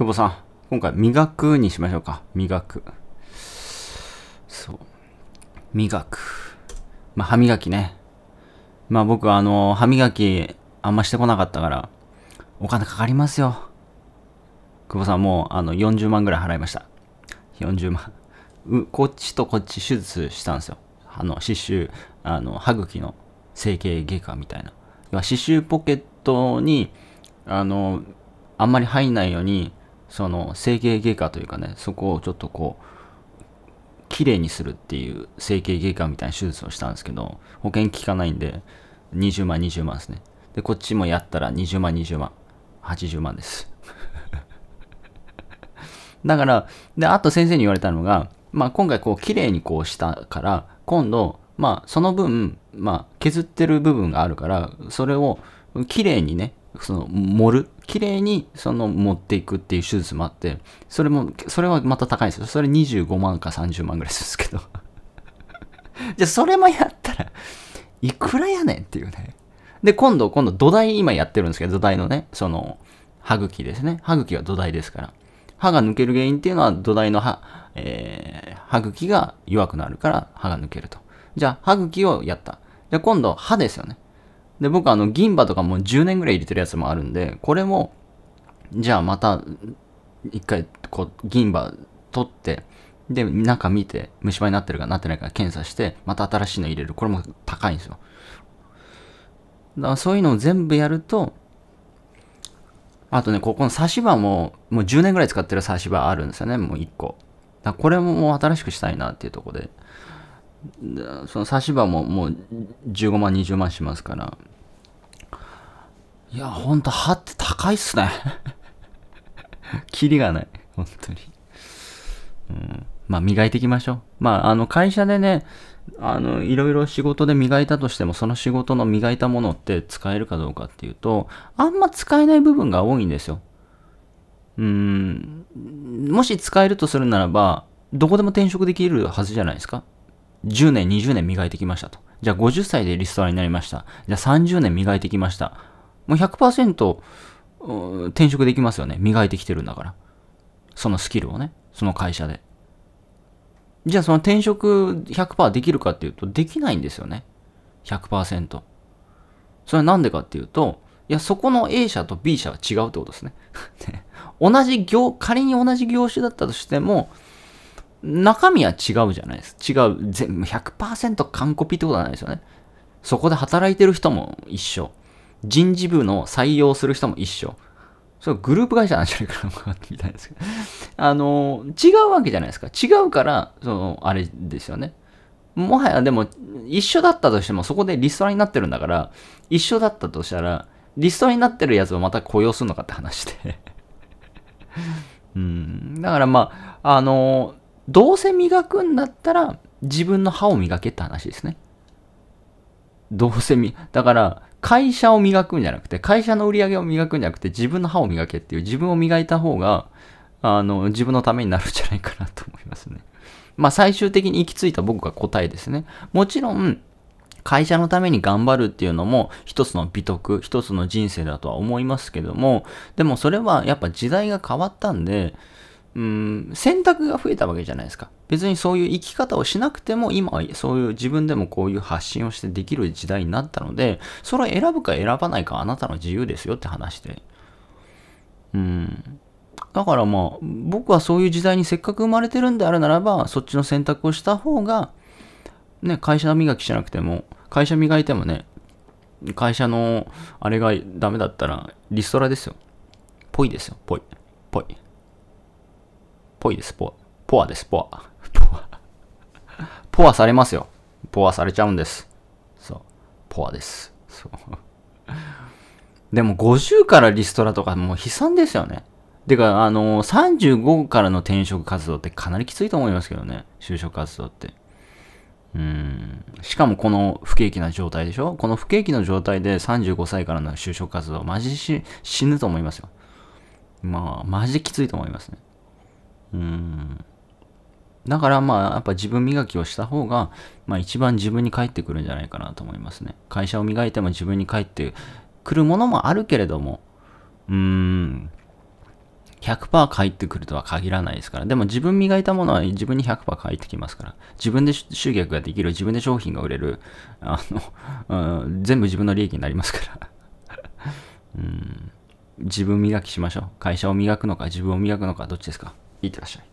久保さん、今回、磨くにしましょうか。磨く。そう。磨く。まあ、歯磨きね。まあ僕はあの、歯磨きあんましてこなかったから、お金かかりますよ。久保さんもうあの40万ぐらい払いました。40万。う、こっちとこっち手術したんですよ。あの、刺繍、あの、歯茎の整形外科みたいな。刺繍ポケットに、あの、あんまり入んないように、その整形外科というかねそこをちょっとこう綺麗にするっていう整形外科みたいな手術をしたんですけど保険効かないんで20万20万ですねでこっちもやったら20万20万80万です だからであと先生に言われたのが、まあ、今回こう綺麗にこうしたから今度まあその分、まあ、削ってる部分があるからそれを綺麗にねその盛る綺麗にその持っていくっていう手術もあって、それも、それはまた高いんですよ。それ25万か30万ぐらいするんですけど。じゃあそれもやったら、いくらやねんっていうね。で、今度、今度土台今やってるんですけど、土台のね、その、歯茎ですね。歯茎は土台ですから。歯が抜ける原因っていうのは土台の歯、えー、歯茎が弱くなるから歯が抜けると。じゃあ、歯茎をやった。じゃあ今度、歯ですよね。で、僕あの、銀歯とかもう10年ぐらい入れてるやつもあるんで、これも、じゃあまた、一回、こう、銀歯取って、で、中見て、虫歯になってるかなってないか検査して、また新しいの入れる。これも高いんですよ。だからそういうのを全部やると、あとね、ここの差し歯も、もう10年ぐらい使ってる差し歯あるんですよね、もう1個。だこれももう新しくしたいなっていうとこで。その差し歯ももう15万、20万しますから。いや、ほんと、歯って高いっすね。キリがない。本当に。うん。まあ、磨いていきましょう。まあ、あの、会社でね、あの、いろいろ仕事で磨いたとしても、その仕事の磨いたものって使えるかどうかっていうと、あんま使えない部分が多いんですよ。うん。もし使えるとするならば、どこでも転職できるはずじゃないですか。10年、20年磨いてきましたと。じゃあ50歳でリストラになりました。じゃあ30年磨いてきました。もう100%転職できますよね。磨いてきてるんだから。そのスキルをね。その会社で。じゃあその転職100%できるかっていうと、できないんですよね。100%。それはなんでかっていうと、いや、そこの A 社と B 社は違うってことです ね。同じ業、仮に同じ業種だったとしても、中身は違うじゃないです。違う。全部100%完コピってことはないですよね。そこで働いてる人も一緒。人事部の採用する人も一緒。それグループ会社なんじゃないかなみたいですけど。あの、違うわけじゃないですか。違うから、その、あれですよね。もはやでも、一緒だったとしても、そこでリストラになってるんだから、一緒だったとしたら、リストラになってるやつをまた雇用するのかって話で うん。だからまあ、あの、どうせ磨くんだったら、自分の歯を磨けって話ですね。どうせみ、だから、会社を磨くんじゃなくて、会社の売り上げを磨くんじゃなくて、自分の歯を磨けっていう、自分を磨いた方が、あの、自分のためになるんじゃないかなと思いますね。まあ、最終的に行き着いた僕が答えですね。もちろん、会社のために頑張るっていうのも一つの美徳、一つの人生だとは思いますけども、でもそれはやっぱ時代が変わったんで、うん、選択が増えたわけじゃないですか。別にそういう生き方をしなくても今そういう自分でもこういう発信をしてできる時代になったのでそれを選ぶか選ばないかあなたの自由ですよって話でうんだからまあ僕はそういう時代にせっかく生まれてるんであるならばそっちの選択をした方がね会社磨きしなくても会社磨いてもね会社のあれがダメだったらリストラですよぽいですよぽいぽいぽいですぽいポアです、ポア。ポアされますよ。ポアされちゃうんです。そう。ポアです。そう。でも50からリストラとかもう悲惨ですよね。てか、あのー、35からの転職活動ってかなりきついと思いますけどね。就職活動って。うん。しかもこの不景気な状態でしょこの不景気の状態で35歳からの就職活動、マジし死ぬと思いますよ。まあ、マジきついと思いますね。うん。だからまあ、やっぱ自分磨きをした方が、まあ一番自分に返ってくるんじゃないかなと思いますね。会社を磨いても自分に返ってくるものもあるけれども、うーん、100%返ってくるとは限らないですから。でも自分磨いたものは自分に100%返ってきますから。自分で集客ができる、自分で商品が売れる、あの、うん、全部自分の利益になりますから。うん自分磨きしましょう。会社を磨くのか、自分を磨くのか、どっちですかいってらっしゃい。